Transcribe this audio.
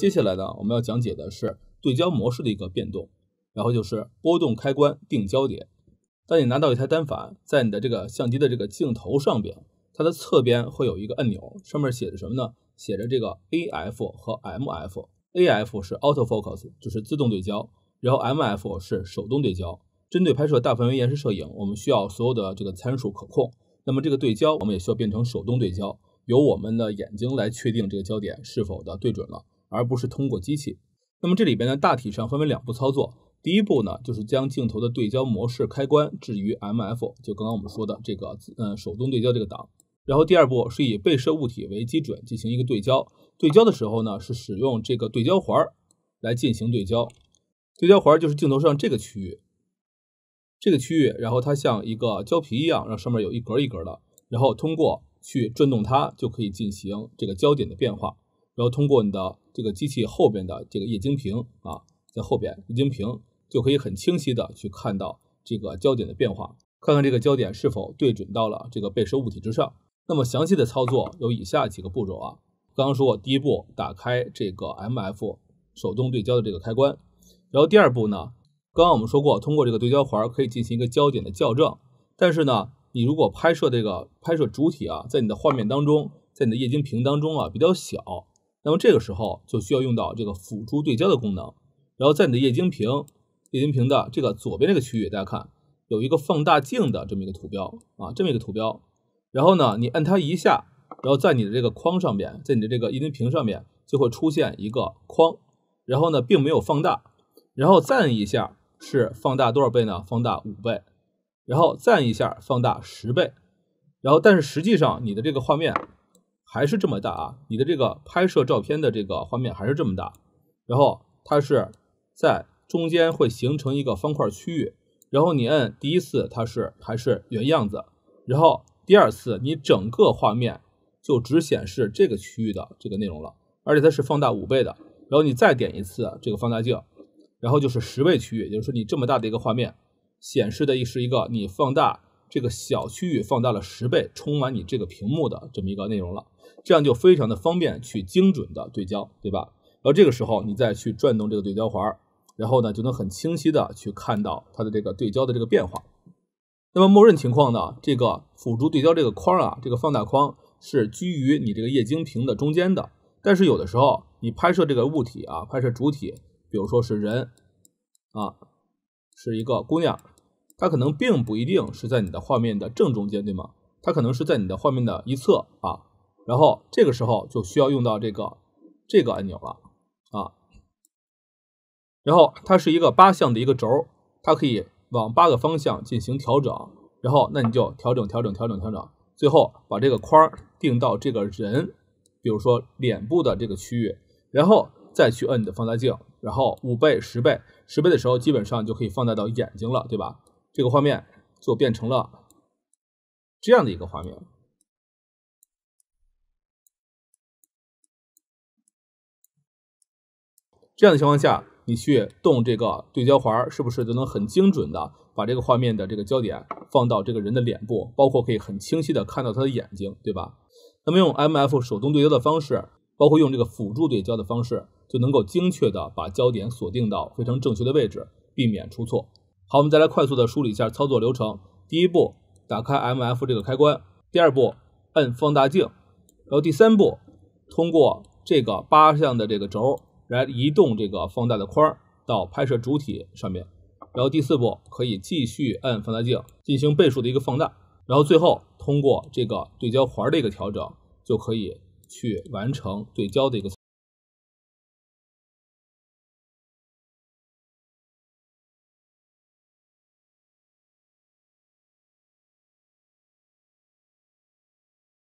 接下来呢，我们要讲解的是对焦模式的一个变动，然后就是波动开关定焦点。当你拿到一台单反，在你的这个相机的这个镜头上边，它的侧边会有一个按钮，上面写着什么呢？写着这个 AF 和 MF。AF 是 Auto Focus，就是自动对焦，然后 MF 是手动对焦。针对拍摄大范围延时摄影，我们需要所有的这个参数可控，那么这个对焦我们也需要变成手动对焦，由我们的眼睛来确定这个焦点是否的对准了。而不是通过机器。那么这里边呢，大体上分为两步操作。第一步呢，就是将镜头的对焦模式开关置于 MF，就刚刚我们说的这个嗯手动对焦这个档。然后第二步是以被摄物体为基准进行一个对焦。对焦的时候呢，是使用这个对焦环来进行对焦。对焦环就是镜头上这个区域，这个区域，然后它像一个胶皮一样，让上面有一格一格的。然后通过去转动它，就可以进行这个焦点的变化。然后通过你的这个机器后边的这个液晶屏啊，在后边液晶屏就可以很清晰的去看到这个焦点的变化，看看这个焦点是否对准到了这个被摄物体之上。那么详细的操作有以下几个步骤啊。刚刚说过，第一步打开这个 MF 手动对焦的这个开关，然后第二步呢，刚刚我们说过，通过这个对焦环可以进行一个焦点的校正，但是呢，你如果拍摄这个拍摄主体啊，在你的画面当中，在你的液晶屏当中啊比较小。那么这个时候就需要用到这个辅助对焦的功能，然后在你的液晶屏，液晶屏的这个左边这个区域，大家看有一个放大镜的这么一个图标啊，这么一个图标。然后呢，你按它一下，然后在你的这个框上面，在你的这个液晶屏上面就会出现一个框，然后呢并没有放大，然后再按一下是放大多少倍呢？放大五倍，然后再按一下放大十倍，然后但是实际上你的这个画面。还是这么大啊！你的这个拍摄照片的这个画面还是这么大，然后它是在中间会形成一个方块区域，然后你摁第一次它是还是原样子，然后第二次你整个画面就只显示这个区域的这个内容了，而且它是放大五倍的，然后你再点一次这个放大镜，然后就是十倍区域，也就是说你这么大的一个画面显示的也是一个你放大这个小区域放大了十倍，充满你这个屏幕的这么一个内容了。这样就非常的方便去精准的对焦，对吧？然后这个时候你再去转动这个对焦环，然后呢就能很清晰的去看到它的这个对焦的这个变化。那么默认情况呢，这个辅助对焦这个框啊，这个放大框是居于你这个液晶屏的中间的。但是有的时候你拍摄这个物体啊，拍摄主体，比如说是人啊，是一个姑娘，她可能并不一定是在你的画面的正中间，对吗？她可能是在你的画面的一侧啊。然后这个时候就需要用到这个这个按钮了啊。然后它是一个八向的一个轴，它可以往八个方向进行调整。然后那你就调整调整调整调整，最后把这个框定到这个人，比如说脸部的这个区域，然后再去摁你的放大镜，然后五倍、十倍、十倍的时候，基本上就可以放大到眼睛了，对吧？这个画面就变成了这样的一个画面。这样的情况下，你去动这个对焦环，是不是就能很精准的把这个画面的这个焦点放到这个人的脸部，包括可以很清晰的看到他的眼睛，对吧？那么用 MF 手动对焦的方式，包括用这个辅助对焦的方式，就能够精确的把焦点锁定到非常正确的位置，避免出错。好，我们再来快速的梳理一下操作流程：第一步，打开 MF 这个开关；第二步，按放大镜；然后第三步，通过这个八项的这个轴。来移动这个放大的框到拍摄主体上面，然后第四步可以继续按放大镜进行倍数的一个放大，然后最后通过这个对焦环的一个调整，就可以去完成对焦的一个。